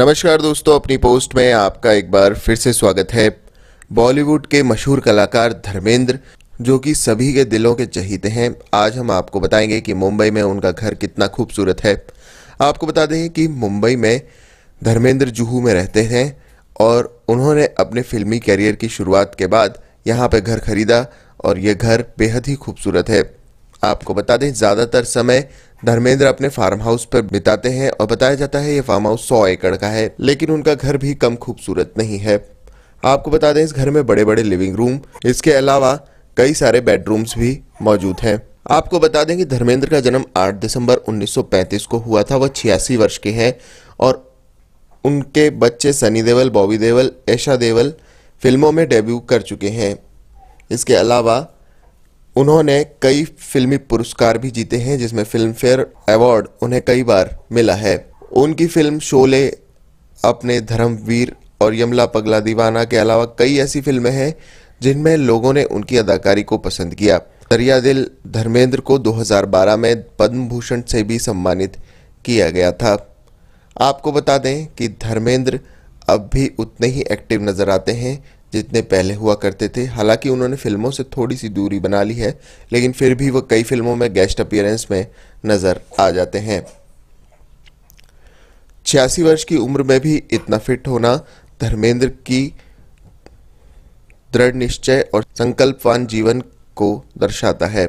नमस्कार दोस्तों अपनी पोस्ट में आपका एक बार फिर से स्वागत है बॉलीवुड के मशहूर कलाकार धर्मेंद्र जो कि सभी के दिलों के चहीते हैं आज हम आपको बताएंगे कि मुंबई में उनका घर कितना खूबसूरत है आपको बता दें कि मुंबई में धर्मेंद्र जुहू में रहते हैं और उन्होंने अपने फिल्मी करियर की शुरुआत के बाद यहाँ पर घर खरीदा और यह घर बेहद ही खूबसूरत है आपको बता दें ज़्यादातर समय धर्मेंद्र अपने फार्म हाउस पर बिताते हैं और बताया जाता है ये फार्म हाउस सौ एकड़ का है लेकिन उनका घर भी कम खूबसूरत नहीं है आपको बता दें इस घर में बड़े बड़े लिविंग रूम इसके अलावा कई सारे बेडरूम्स भी मौजूद हैं आपको बता दें कि धर्मेंद्र का जन्म 8 दिसंबर 1935 को हुआ था वह छियासी वर्ष के हैं और उनके बच्चे सनी देवल बॉबी देवल ऐशा देवल फिल्मों में डेब्यू कर चुके हैं इसके अलावा उन्होंने कई फिल्मी पुरस्कार भी जीते हैं जिसमें फिल्म फेयर अवार्ड उन्हें कई बार मिला है उनकी फिल्म शोले अपने धर्मवीर और यमला पगला दीवाना के अलावा कई ऐसी फिल्में हैं जिनमें लोगों ने उनकी अदाकारी को पसंद किया दरिया दिल धर्मेंद्र को 2012 में पद्म भूषण से भी सम्मानित किया गया था आपको बता दें कि धर्मेंद्र अब भी उतने ही एक्टिव नज़र आते हैं जितने पहले हुआ करते थे हालांकि उन्होंने फिल्मों से थोड़ी सी दूरी बना ली है लेकिन फिर भी वह कई फिल्मों में गेस्ट अपियरेंस में नज़र आ जाते हैं छियासी वर्ष की उम्र में भी इतना फिट होना धर्मेंद्र की दृढ़ निश्चय और संकल्पवान जीवन को दर्शाता है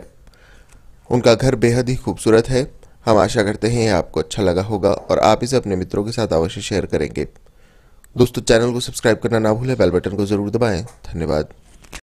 उनका घर बेहद ही खूबसूरत है हम आशा करते हैं आपको अच्छा लगा होगा और आप इसे अपने मित्रों के साथ अवश्य शेयर करेंगे दोस्तों चैनल को सब्सक्राइब करना ना भूलें बेल बटन को जरूर दबाएं धन्यवाद